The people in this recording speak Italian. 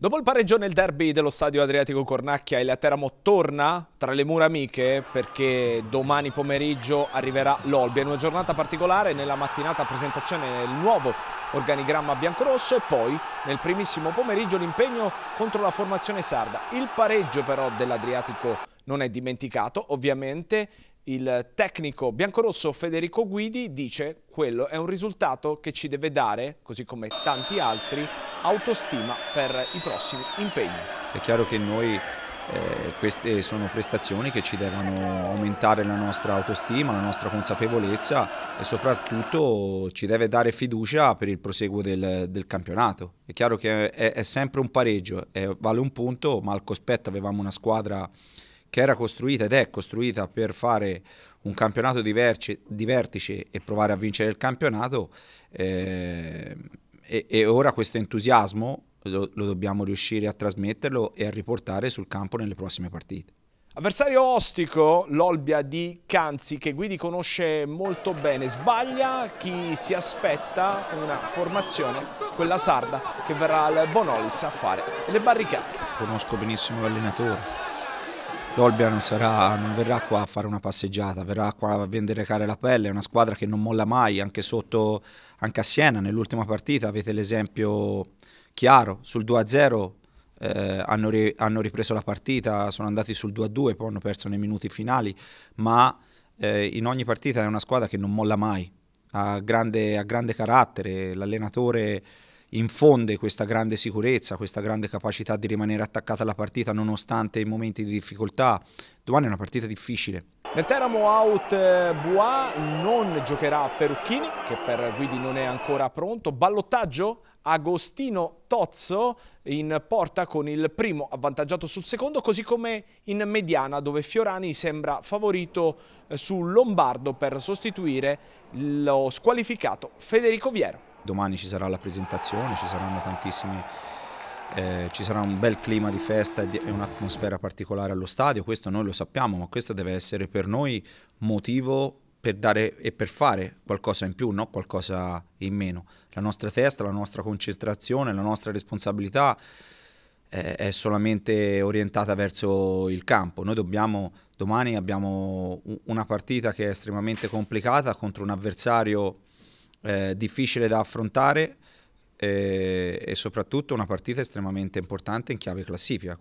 Dopo il pareggio nel derby dello stadio Adriatico Cornacchia, il Teramo torna tra le mura amiche perché domani pomeriggio arriverà l'Olbia in una giornata particolare, nella mattinata presentazione del nuovo organigramma biancorosso e poi nel primissimo pomeriggio l'impegno contro la formazione sarda. Il pareggio però dell'Adriatico non è dimenticato, ovviamente il tecnico biancorosso Federico Guidi dice quello è un risultato che ci deve dare, così come tanti altri, autostima per i prossimi impegni. È chiaro che noi eh, queste sono prestazioni che ci devono aumentare la nostra autostima, la nostra consapevolezza e soprattutto ci deve dare fiducia per il proseguo del, del campionato. È chiaro che è, è sempre un pareggio, è, vale un punto, ma al cospetto avevamo una squadra che era costruita ed è costruita per fare un campionato di, vertice, di vertice e provare a vincere il campionato. Eh, e, e ora questo entusiasmo lo, lo dobbiamo riuscire a trasmetterlo e a riportare sul campo nelle prossime partite. Avversario ostico, l'Olbia di Canzi, che Guidi conosce molto bene. Sbaglia chi si aspetta una formazione, quella sarda, che verrà al Bonolis a fare le barricate. Conosco benissimo l'allenatore, l'Olbia non, sarà, non verrà qua a fare una passeggiata, verrà qua a vendere care la pelle, è una squadra che non molla mai, anche sotto, anche a Siena, nell'ultima partita avete l'esempio chiaro, sul 2-0 eh, hanno, ri, hanno, ripreso la partita, sono andati sul 2-2, poi hanno perso nei minuti finali, ma eh, in ogni partita è una squadra che non molla mai, ha grande, ha grande carattere, l'allenatore infonde questa grande sicurezza, questa grande capacità di rimanere attaccata alla partita nonostante i momenti di difficoltà. Domani è una partita difficile. Nel Teramo out eh, Bois non giocherà Perucchini che per Guidi non è ancora pronto. Ballottaggio Agostino Tozzo in porta con il primo avvantaggiato sul secondo, così come in mediana dove Fiorani sembra favorito eh, su Lombardo per sostituire lo squalificato Federico Viero domani ci sarà la presentazione, ci saranno tantissimi... Eh, ci sarà un bel clima di festa e, un'atmosfera particolare allo stadio, questo noi lo sappiamo, ma questo deve essere per noi motivo per dare e per fare qualcosa in più, non qualcosa in meno. La nostra testa, la nostra concentrazione, la nostra responsabilità eh, è solamente orientata verso il campo. Noi dobbiamo, domani abbiamo una partita che è estremamente complicata contro un avversario eh, difficile da affrontare e, eh, e soprattutto una partita estremamente importante in chiave classifica.